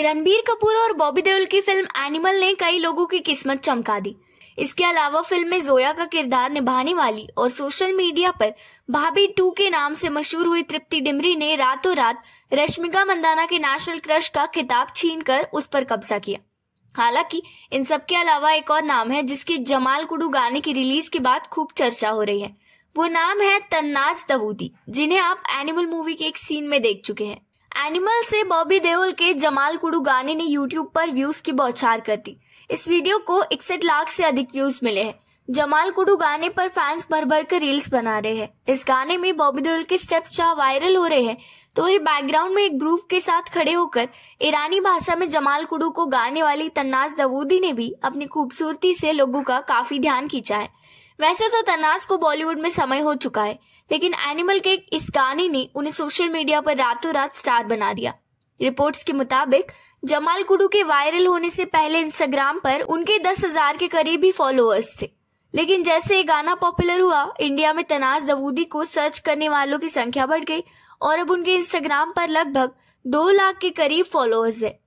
रणबीर कपूर और बॉबी देओल की film animal ने कई लोगों की किस्मत चमका दी इसके अलावा फिल्म में जोया का किरदार निभाने वाली और सोशल मीडिया पर भाभी टू के नाम से मशहूर हुई तृप्ति डिमरी ने रातों रात रश्मिका मंदाना के नेशनल क्रश का खिताब कर उस पर कब्जा किया हालांकि इन सब के अलावा एक और नाम है जिसके जमाल कुडू गाने की रिलीज के बाद खूब चर्चा हो रही है वो नाम है तन्नाज दबूदी जिन्हें आप एनिमल मूवी के एक सीन में देख चुके हैं एनिमल से बॉबी देओल के जमाल कुड़ू गाने ने यूट्यूब पर व्यूज की बौछार कर दी इस वीडियो को इकसठ लाख से अधिक व्यूज मिले हैं जमाल कुडू गाने पर फैंस भर भर कर रील्स बना रहे हैं इस गाने में बॉबी देओल के स्टेप्स जहाँ वायरल हो रहे हैं तो वही बैकग्राउंड में एक ग्रुप के साथ खड़े होकर ईरानी भाषा में जमाल कुडू को गाने वाली तन्नाज दवूदी ने भी अपनी खूबसूरती से लोगों का काफी ध्यान खींचा है वैसे तो तनाज को बॉलीवुड में समय हो चुका है लेकिन एनिमल के इस गाने ने उन्हें सोशल मीडिया पर रातों रात स्टार बना दिया रिपोर्ट्स के मुताबिक जमाल कुडू के वायरल होने से पहले इंस्टाग्राम पर उनके दस हजार के करीब ही फॉलोअर्स थे लेकिन जैसे ये गाना पॉपुलर हुआ इंडिया में तनाज दबूदी को सर्च करने वालों की संख्या बढ़ गई और अब उनके इंस्टाग्राम पर लगभग दो लाख के करीब फॉलोअर्स है